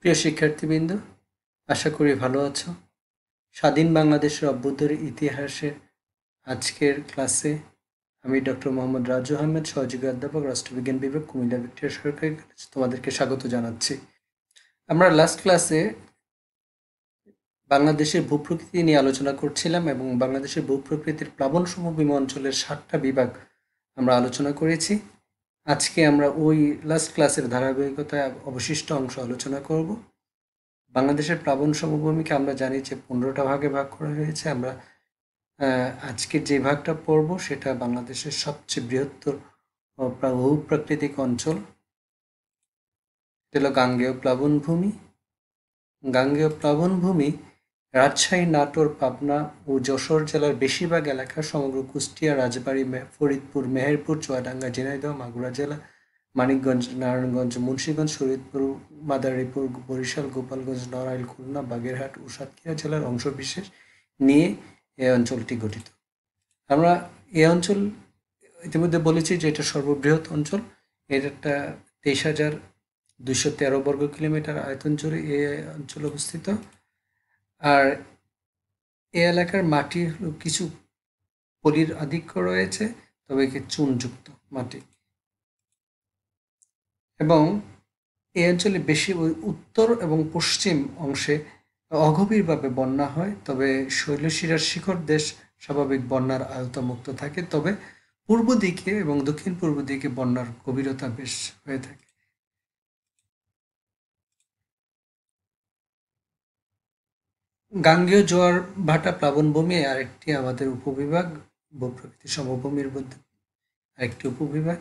প্রিয় শিক্ষার্থীবৃন্দ আশা করি ভালো আছো স্বাধীন বাংলাদেশের অভ্যুদয়ের ইতিহাসের আজকের ক্লাসে আমি ডক্টর মোহাম্মদ রাজু আহমেদ সহযোগী অধ্যাপক রাষ্ট্রবিজ্ঞান বিভাগ কুমিল্লা ভিক্টোরিয়া সরকারি তোমাদেরকে স্বাগত জানাচ্ছি আমরা লাস্ট ক্লাসে বাংলাদেশের ভূপ্রকৃতি নিয়ে আলোচনা করছিলাম এবং বাংলাদেশের ভূপ্রকৃতির প্লাবন সমভূমি অঞ্চলের সাতটা বিভাগ আমরা আলোচনা করেছি আজকে আমরা ওই লাস্ট ক্লাসের ধারাবাহিকতায় অবশিষ্ট অংশ আলোচনা করব বাংলাদেশের প্লাবন সমভূমিকে আমরা জানি যে পনেরোটা ভাগে ভাগ করা হয়েছে আমরা আজকে যে ভাগটা পড়ব সেটা বাংলাদেশের সবচেয়ে বৃহত্তর ভূপ্রাকৃতিক অঞ্চল এটা হলো গাঙ্গেয় প্লাবনভূমি গাঙ্গেয় প্লাবনভূমি রাজশাহী, নাটোর, পাবনা ও যশোর জেলার বেশিরভাগ এলাকা, সমগ্র কুষ্টিয়া, রাজবাড়ী, ফরিদপুর, মেহেরপুর, চুয়াডাঙ্গা, ঝিনাইদহ, মাগুরা জেলা, মানিকগঞ্জ, নারায়ণগঞ্জ, মুন্সীগঞ্জ শরীদপুর মাদারীপুর, বরিশাল, গোপালগঞ্জ, নড়াইল, খুলনা, বাগেরহাট ও সাতক্ষীরা জেলার অংশবিশেষ নিয়ে এ অঞ্চলটি গঠিত আমরা এ অঞ্চল ইতিমধ্যে বলেছি যে এটা সর্ববৃহৎ অঞ্চল এর একটা তেইশ হাজার দুইশো তেরো বর্গ কিলোমিটার আয়তন জুড়ে এ অঞ্চল অবস্থিত আর এ এলাকার মাটি হলো কিছু পলির আধিক্য রয়েছে তবে একে চুনযুক্ত মাটি এবং এই অঞ্চলে বেশি উত্তর এবং পশ্চিম অংশে অগভীরভাবে বন্যা হয় তবে শৈলশিরার শিখর দেশ স্বাভাবিক বন্যার আয়তামুক্ত থাকে তবে পূর্ব দিকে এবং দক্ষিণ পূর্ব দিকে বন্যার গভীরতা বেশ হয়ে থাকে গাঙ্গেয় জোয়ার ভাটা প্লাবনভূমি আরেকটি আমাদের উপবিভাগ ভূপ্রকৃতি সমভূমির মধ্যে আরেকটি উপবিভাগ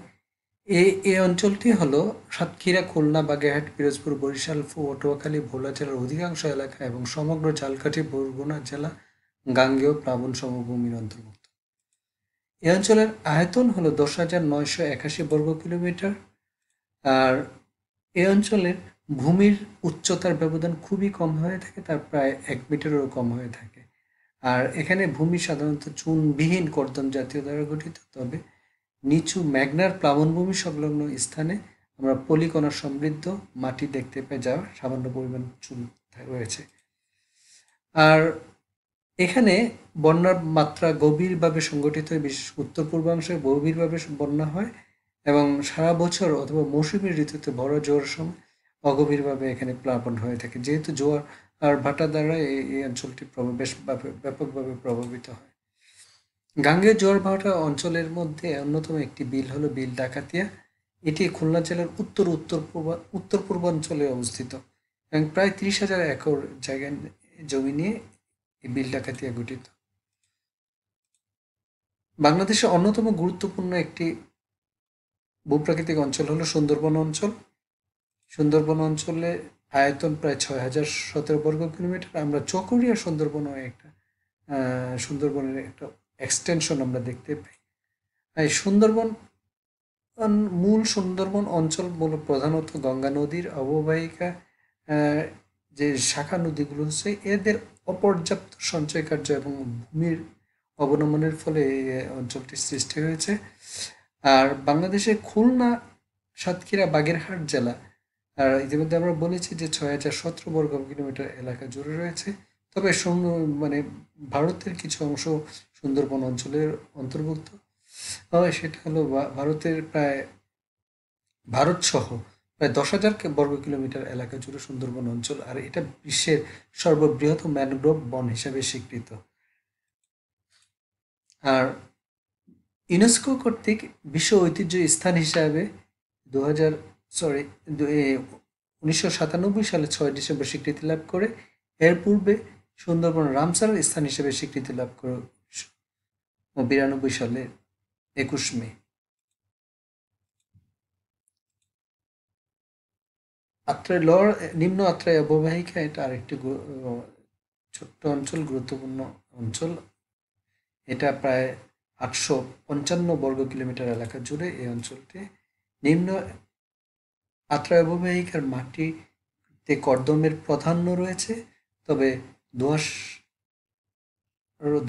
এই এই অঞ্চলটি হলো সাতক্ষীরা খুলনা বাগেরহাট পিরোজপুর বরিশাল পটুয়াখালী ভোলা জেলার অধিকাংশ এলাকা এবং সমগ্র ঝালকাঠি বরগুনা জেলা গাঙ্গেয় প্লাবন সমভূমির অন্তর্ভুক্ত এই অঞ্চলের আয়তন হলো দশ হাজার নয়শো একাশি বর্গ কিলোমিটার আর এই অঞ্চলের ভূমির উচ্চতার ব্যবধান খুবই কম হয়ে থাকে তার প্রায় এক মিটারেরও কম হয়ে থাকে আর এখানে ভূমি সাধারণত চুনবিহীন কর্দম জাতীয় দ্বারা গঠিত তবে নিচু ম্যাগনার প্লাবনভূমি সংলগ্ন স্থানে আমরা পলিকণা সমৃদ্ধ মাটি দেখতে পাই যা সামান্য পরিমাণ চুন রয়েছে আর এখানে বন্যার মাত্রা গভীরভাবে সংগঠিত বিশেষ উত্তর পূর্বাংশে গভীরভাবে বন্যা হয় এবং সারা বছর অথবা মৌসুমী ঋতুতে বড় জোর সময় অগভীরভাবে এখানে প্লাবন হয়ে থাকে যেহেতু জোয়ার আর ভাটা দ্বারা এই অঞ্চলটি বেশ ব্যাপকভাবে প্রভাবিত হয় গাঙ্গে জোয়ার ভাটা অঞ্চলের মধ্যে অন্যতম একটি বিল হলো বিল ডাকাতিয়া এটি খুলনা জেলার উত্তর উত্তর পূর্ব উত্তর পূর্বাঞ্চলে অবস্থিত এবং প্রায় ত্রিশ হাজার একর জায়গা জমি নিয়ে এই বিল ডাকাতিয়া গঠিত বাংলাদেশের অন্যতম গুরুত্বপূর্ণ একটি ভূপ্রাকৃতিক অঞ্চল হলো সুন্দরবন অঞ্চল সুন্দরবন অঞ্চলে আয়তন প্রায় ছয় হাজার সতেরো বর্গ কিলোমিটার আমরা চকরিয়া সুন্দরবন একটা সুন্দরবনের একটা এক্সটেনশন আমরা দেখতে পাই এই সুন্দরবন মূল সুন্দরবন অঞ্চল প্রধানত গঙ্গা নদীর অববাহিকা যে শাখা নদীগুলো হচ্ছে এদের অপর্যাপ্ত সঞ্চয় কার্য এবং ভূমির অবনমনের ফলে এই অঞ্চলটির সৃষ্টি হয়েছে আর বাংলাদেশে খুলনা সাতক্ষীরা বাগেরহাট জেলা আর ইতিমধ্যে আমরা বলেছি যে ছয় হাজার সতেরো বর্গ কিলোমিটার এলাকা জুড়ে রয়েছে তবে মানে ভারতের কিছু অংশ সুন্দরবন অঞ্চলের অন্তর্ভুক্ত সেটা হলো ভারতের প্রায় ভারত সহ প্রায় দশ হাজার বর্গ কিলোমিটার এলাকা জুড়ে সুন্দরবন অঞ্চল আর এটা বিশ্বের সর্ববৃহৎ ম্যানগ্রোভ বন হিসাবে স্বীকৃত আর ইউনেস্কো কর্তৃক বিশ্ব ঐতিহ্য স্থান হিসাবে দু সরি উনিশশো সাতানব্বই সালে ছয় ডিসেম্বর স্বীকৃতি লাভ করে এর পূর্বে সুন্দরবন রামসার স্থান হিসেবে স্বীকৃতি লাভ করে বিরানব্বই সালে একুশ মে আত্রায় লর নিম্ন আত্রায় অববাহিকা এটা আরেকটি ছোট্ট অঞ্চল গুরুত্বপূর্ণ অঞ্চল এটা প্রায় আটশো পঞ্চান্ন বর্গ কিলোমিটার এলাকা জুড়ে এই অঞ্চলটি নিম্ন আত্রাই অববাহিকার মাটিতে কর্দমের প্রাধান্য রয়েছে তবে দোয়াশ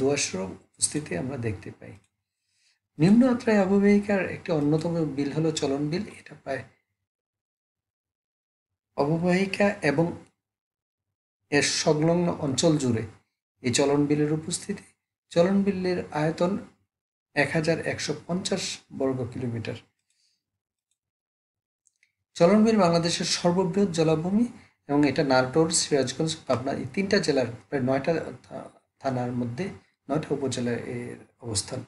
দোয়াশর উপস্থিতি আমরা দেখতে পাই নিম্ন আত্রায় অববাহিকার একটি অন্যতম বিল হলো চলন বিল এটা প্রায় অববাহিকা এবং এর সংলগ্ন অঞ্চল জুড়ে এই চলন বিলের উপস্থিতি চলন বিলের আয়তন এক হাজার একশো পঞ্চাশ বর্গ কিলোমিটার চলনবিল বাংলাদেশের সর্ববৃহৎ জলাভূমি এবং এটা নারটোর সিরাজগঞ্জ পাবনা এই তিনটা জেলার প্রায় নয়টা থানার মধ্যে নয়টা উপজেলার এর অবস্থান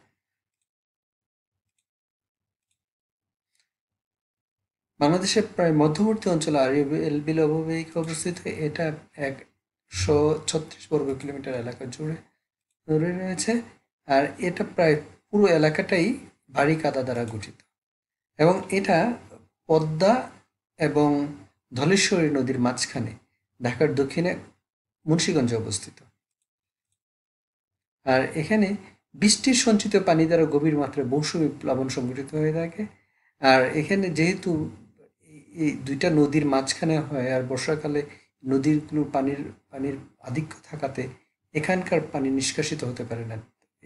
বাংলাদেশের প্রায় মধ্যবর্তী অঞ্চলে আরিবিল বিল অববাহিকা অবস্থিত এটা একশো ছত্রিশ বর্গ কিলোমিটার এলাকা জুড়ে জুড়ে রয়েছে আর এটা প্রায় পুরো এলাকাটাই ভারী কাদা দ্বারা গঠিত এবং এটা পদ্মা এবং ধলেশ্বরী নদীর মাঝখানে ঢাকার দক্ষিণে মুন্সীগঞ্জে অবস্থিত আর এখানে বৃষ্টির সঞ্চিত পানি দ্বারা গভীর মাত্রায় মৌসুমি প্লাবন সংঘটিত হয়ে থাকে আর এখানে যেহেতু এই দুইটা নদীর মাঝখানে হয় আর বর্ষাকালে নদীগুলোর পানির পানির আধিক্য থাকাতে এখানকার পানি নিষ্কাশিত হতে পারে না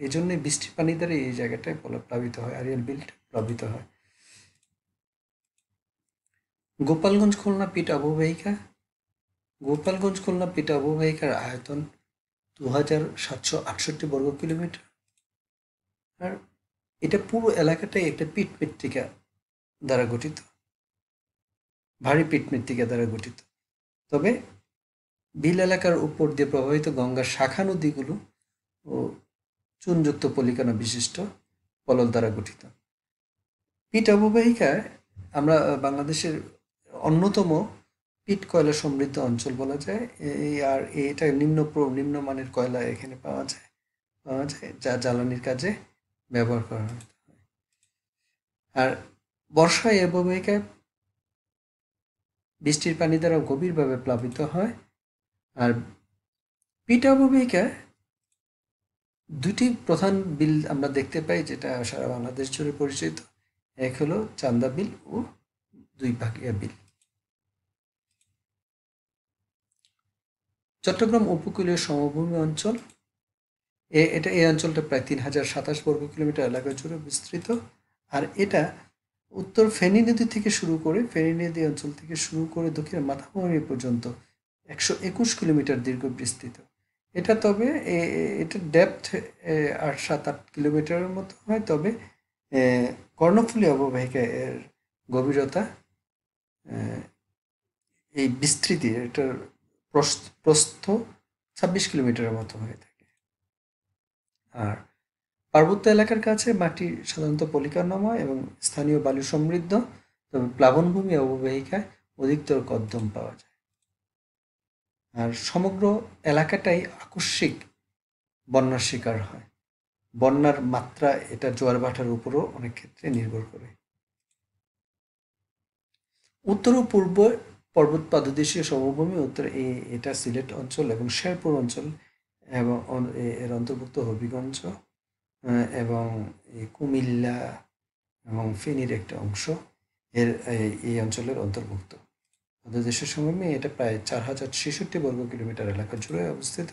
এই জন্যে বৃষ্টির পানি দ্বারা এই জায়গাটায় প্লাবিত হয় আরিয়াল বিলটা প্লাবিত হয় গোপালগঞ্জ খুলনা পিট অববাহিকা গোপালগঞ্জ খুলনা পিট অববাহিকার আয়তন দু হাজার সাতশো আটষট্টি বর্গ কিলোমিটার আর এটা পুরো এলাকাটাই একটা পিট মৃত্তিকা দ্বারা গঠিত ভারী পিট মৃত্তিকা দ্বারা গঠিত তবে বিল এলাকার উপর দিয়ে প্রবাহিত গঙ্গার শাখা নদীগুলো ও চুনযুক্ত পলিকানা বিশিষ্ট পলল দ্বারা গঠিত পিট অববাহিকায় আমরা বাংলাদেশের অন্যতম পিট কয়লা সমৃদ্ধ অঞ্চল বলা যায় এই আর এটা নিম্ন নিম্নমানের কয়লা এখানে পাওয়া যায় পাওয়া যায় যা জ্বালানির কাজে ব্যবহার করা হয় আর বর্ষায় এ ভূমিকায় বৃষ্টির পানি দ্বারা গভীরভাবে প্লাবিত হয় আর পিঠাভূমিকা দুটি প্রধান বিল আমরা দেখতে পাই যেটা সারা বাংলাদেশ জুড়ে পরিচিত এক হলো চান্দা বিল ও দুই পাকিয়া বিল চট্টগ্রাম উপকূলীয় সমভূমি অঞ্চল এ এটা এই অঞ্চলটা প্রায় তিন হাজার সাতাশ বর্গ কিলোমিটার এলাকা জুড়ে বিস্তৃত আর এটা উত্তর ফেনী নদী থেকে শুরু করে ফেনী নদী অঞ্চল থেকে শুরু করে দক্ষিণ মাথাভূমি পর্যন্ত একশো একুশ কিলোমিটার দীর্ঘ বিস্তৃত এটা তবে এটা ডেপথ আট সাত আট কিলোমিটারের মতো হয় তবে কর্ণফুলী অববাহিকা এর গভীরতা এই বিস্তৃতি এটার প্রস্থ ছাব্বিশ কিলোমিটারের মতো হয়ে থাকে আর পার্বত্য এলাকার কাছে মাটি সাধারণত পলিকার্ণময় এবং স্থানীয় বালু সমৃদ্ধ তবে প্লাবনভূমি অববাহিকায় অধিকতর কদ্দম পাওয়া যায় আর সমগ্র এলাকাটাই আকস্মিক বন্যার শিকার হয় বন্যার মাত্রা এটা জোয়ার ভাটার উপরও অনেক ক্ষেত্রে নির্ভর করে উত্তর ও পূর্ব পর্বত পাদদেশীয় সমভূমি উত্তর এটা সিলেট অঞ্চল এবং শেরপুর অঞ্চল এবং এর অন্তর্ভুক্ত হবিগঞ্জ এবং কুমিল্লা এবং ফেনীর একটা অংশ এর এই অঞ্চলের অন্তর্ভুক্ত পাদদেশীয় সমভূমি এটা প্রায় চার হাজার ছেষট্টি বর্গ কিলোমিটার এলাকা জুড়ে অবস্থিত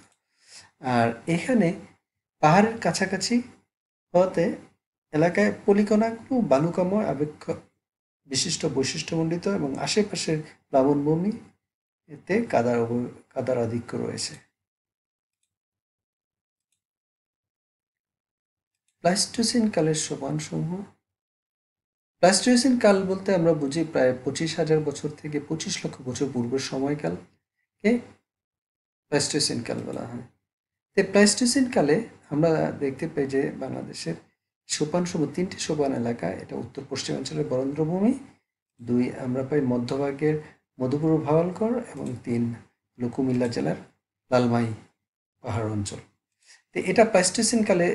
আর এখানে পাহাড়ের কাছাকাছি হতে এলাকায় পলিকণাগুলো বালুকাময় আবেক্ষ বিশিষ্ট বৈশিষ্ট্যমণ্ডিত এবং আশেপাশের প্লাবনভূমি এতে কাদার কাদার আধিক্য রয়েছে প্লাস্টোসিন কালের সমূহ প্লাস্টোসিন কাল বলতে আমরা বুঝি প্রায় পঁচিশ হাজার বছর থেকে পঁচিশ লক্ষ বছর পূর্বের সময়কালকে প্লাস্টোসিন কাল বলা হয় তো প্লাস্টোসিন কালে আমরা দেখতে পাই যে বাংলাদেশের সোপান সমূহ তিনটি সোপান এলাকা এটা উত্তর পশ্চিমাঞ্চলের বরেন্দ্রভূমি দুই আমরা পাই মধ্যভাগের মধুপুর ভাওয়ালকর এবং তিন লুকুমিল্লা জেলার লালমাই পাহাড় অঞ্চল তো এটা প্লাস্টিসিন কালে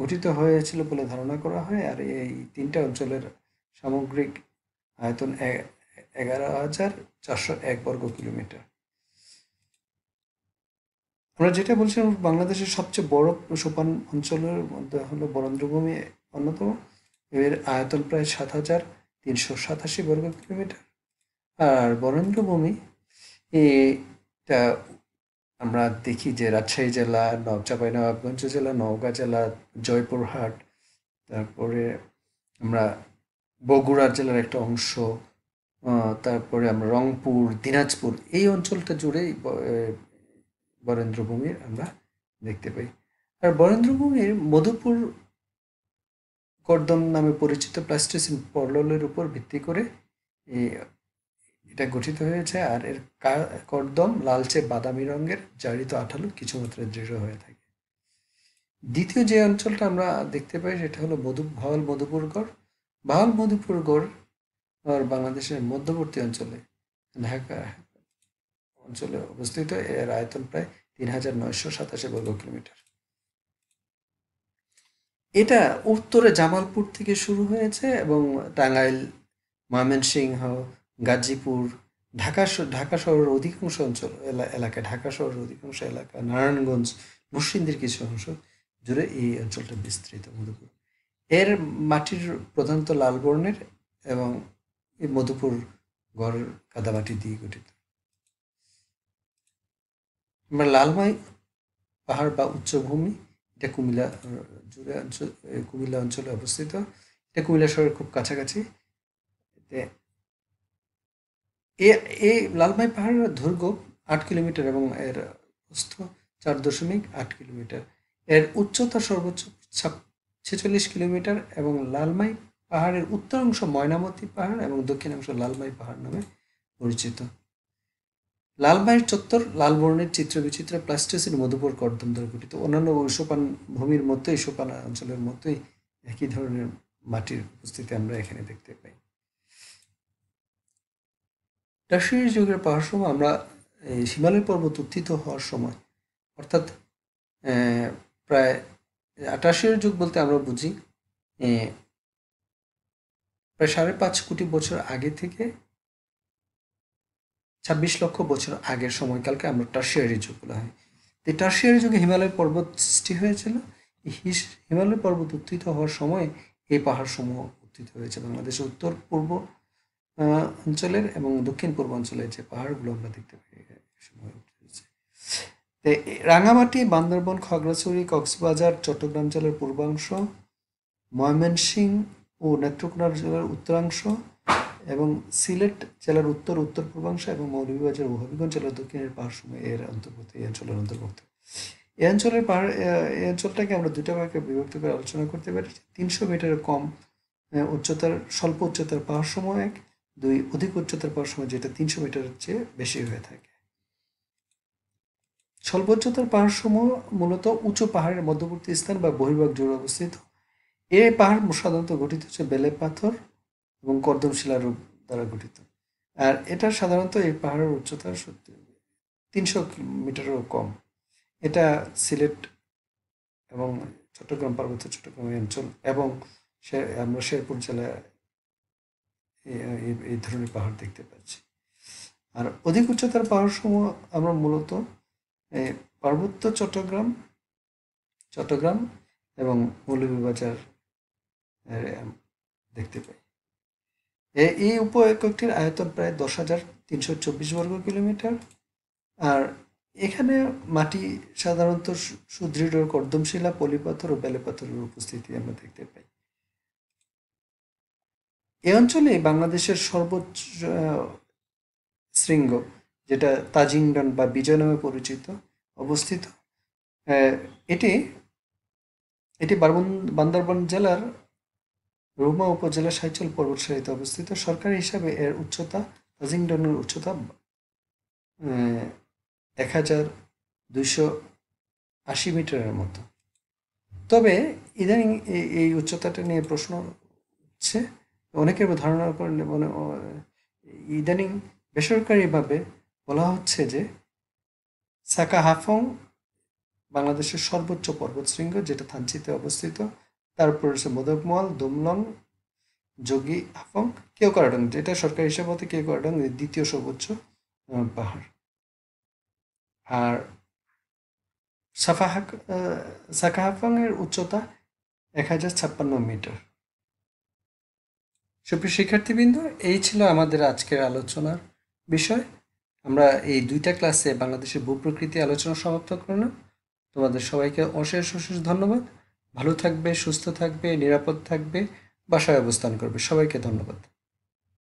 গঠিত হয়েছিল বলে ধারণা করা হয় আর এই তিনটা অঞ্চলের সামগ্রিক আয়তন এগারো হাজার চারশো এক বর্গ কিলোমিটার আমরা যেটা বলছিলাম বাংলাদেশের সবচেয়ে বড় সোপান অঞ্চলের মধ্যে হলো বরেন্দ্রভূমি অন্যতম এর আয়তন প্রায় সাত হাজার তিনশো সাতাশি বর্গ কিলোমিটার আর বরেন্দ্রভূমি এটা আমরা দেখি যে রাজশাহী জেলা চাঁপাই নবাবগঞ্জ জেলা নওগাঁ জেলা জয়পুরহাট তারপরে আমরা বগুড়া জেলার একটা অংশ তারপরে আমরা রংপুর দিনাজপুর এই অঞ্চলটা জুড়েই বরেন্দ্রভূমির আমরা দেখতে পাই আর বরেন্দ্রভূমির মধুপুর কর্দম নামে পরিচিত প্লাস্টিসিন পরলের উপর ভিত্তি করে এটা গঠিত হয়েছে আর এর কর্দম লালচে বাদামি রঙের জারিত আঠালো কিছু মাত্রায় দৃঢ় হয়ে থাকে দ্বিতীয় যে অঞ্চলটা আমরা দেখতে পাই সেটা হলো মধু ভাওয়াল মধুপুরগড় ভাওয়াল মধুপুরগড় বাংলাদেশের মধ্যবর্তী অঞ্চলে ঢাকা অঞ্চলে অবস্থিত এর আয়তন প্রায় তিন হাজার নয়শো সাতাশি বর্গ কিলোমিটার এটা উত্তরে জামালপুর থেকে শুরু হয়েছে এবং টাঙ্গাইল ময়মনসিংহ গাজীপুর ঢাকা ঢাকা শহরের অধিকাংশ অঞ্চল এলাকা ঢাকা শহরের অধিকাংশ এলাকা নারায়ণগঞ্জ মুসিন্দির কিছু অংশ জুড়ে এই অঞ্চলটা বিস্তৃত মধুপুর এর মাটির প্রধানত লাল বর্ণের এবং মধুপুর গড় কাদামাটি দিয়ে গঠিত আমরা লালমাই পাহাড় বা উচ্চভূমি এটা কুমিল্লা জুড়ে অঞ্চল কুমিল্লা অঞ্চলে অবস্থিত এটা কুমিল্লা শহরের খুব কাছাকাছি এই লালমাই পাহাড়ের দৈর্ঘ্য আট কিলোমিটার এবং এর প্রস্থ চার দশমিক আট কিলোমিটার এর উচ্চতা সর্বোচ্চ ছেচল্লিশ কিলোমিটার এবং লালমাই পাহাড়ের উত্তর অংশ ময়নামতি পাহাড় এবং দক্ষিণ অংশ লালমাই পাহাড় নামে পরিচিত মায়ের চত্বর লাল বর্ণের বিচিত্র প্লাস্টিসির মধুপুর কর্দম দ্বারা গঠিত অন্যান্য সোপান ভূমির মতোই সোপান অঞ্চলের মতোই একই ধরনের মাটির উপস্থিতি আমরা এখানে দেখতে পাই টার্সিয়ারি যুগের পাওয়ার সময় আমরা হিমালয় পর্বত উত্থিত হওয়ার সময় অর্থাৎ প্রায় আটাশের যুগ বলতে আমরা বুঝি প্রায় সাড়ে পাঁচ কোটি বছর আগে থেকে ছাব্বিশ লক্ষ বছর আগের সময়কালকে আমরা টার্সিয়ারি যুগ বলা হয় এই টার্সিয়ারি যুগে হিমালয় পর্বত সৃষ্টি হয়েছিল হিমালয় পর্বত উত্থিত হওয়ার সময় এই পাহাড়সমূহ উত্থিত হয়েছে বাংলাদেশের উত্তর পূর্ব অঞ্চলের এবং দক্ষিণ পূর্ব অঞ্চলের যে পাহাড়গুলো আমরা দেখতে পাই সময় উঠেছে রাঙামাটি বান্দরবন খাগড়াছড়ি কক্সবাজার চট্টগ্রাম জেলার পূর্বাংশ ময়মনসিং ও নেত্রকোনা জেলার উত্তরাংশ এবং সিলেট জেলার উত্তর উত্তর পূর্বাংশ এবং মৌলভীবাজার ও হবিগঞ্জ জেলার দক্ষিণের পাহাড়সমূহ এর অন্তর্ভুক্ত এই অঞ্চলের অন্তর্ভুক্ত এই অঞ্চলের পাহাড় এই অঞ্চলটাকে আমরা দুটা ভাগে বিভক্ত করে আলোচনা করতে পারি তিনশো মিটারের কম উচ্চতার স্বল্প উচ্চতার পাহাড়সমূহ এক দুই অধিক উচ্চতার সময় যেটা তিনশো মিটারের চেয়ে বেশি হয়ে থাকে স্বল্প উচ্চতার পাহাড়সমূহ মূলত উঁচু পাহাড়ের মধ্যবর্তী স্থান বা বহির্ভাগ জুড়ে অবস্থিত এই পাহাড় সাধারণত গঠিত হচ্ছে বেলে পাথর এবং কর্দম শিলারূপ দ্বারা গঠিত আর এটা সাধারণত এই পাহাড়ের উচ্চতা সত্যি তিনশো কিলোমিটারও কম এটা সিলেট এবং চট্টগ্রাম পার্বত্য চট্টগ্রাম অঞ্চল এবং সে আমরা শেরপুর জেলায় এই ধরনের পাহাড় দেখতে পাচ্ছি আর অধিক উচ্চতার পাহাড়সমূহ আমরা মূলত পার্বত্য চট্টগ্রাম চট্টগ্রাম এবং মৌলভীবাজার দেখতে পাই এই উপ এককটির আয়তন প্রায় দশ হাজার তিনশো চব্বিশ বর্গ কিলোমিটার আর এখানে মাটি সাধারণত সুদৃঢ় কর্দমশিলা পলিপাথর ও বেলেপাথরের উপস্থিতি আমরা দেখতে পাই এ অঞ্চলে বাংলাদেশের সর্বোচ্চ শৃঙ্গ যেটা তাজিংডন বা বিজয় নামে পরিচিত অবস্থিত এটি এটি বান্দরবান জেলার রুমা উপজেলা সাইচল পর্বতসারিতে অবস্থিত সরকারি হিসাবে এর উচ্চতা আজিংডনের উচ্চতা এক হাজার দুইশো আশি মিটারের মতো তবে ইদানিং এই উচ্চতাটা নিয়ে প্রশ্ন হচ্ছে অনেকের ধারণা করলে মানে ইদানিং বেসরকারিভাবে বলা হচ্ছে যে সাকা হাফং বাংলাদেশের সর্বোচ্চ পর্বতশৃঙ্গ যেটা থানচিতে অবস্থিত তারপর হচ্ছে মদকমল দুমলং যোগী কেউ কেওকারাডং যেটা সরকারি হিসাব মতে কেওকারাডং দ্বিতীয় সর্বোচ্চ পাহাড় আর সাফাহাক সাকাহাফং এর উচ্চতা এক হাজার ছাপ্পান্ন মিটার সুপ্রিয় শিক্ষার্থীবৃন্দ এই ছিল আমাদের আজকের আলোচনার বিষয় আমরা এই দুইটা ক্লাসে বাংলাদেশের ভূপ্রকৃতি আলোচনা সমাপ্ত করলাম তোমাদের সবাইকে অশেষ অশেষ ধন্যবাদ ভালো থাকবে সুস্থ থাকবে নিরাপদ থাকবে বাসায় অবস্থান করবে সবাইকে ধন্যবাদ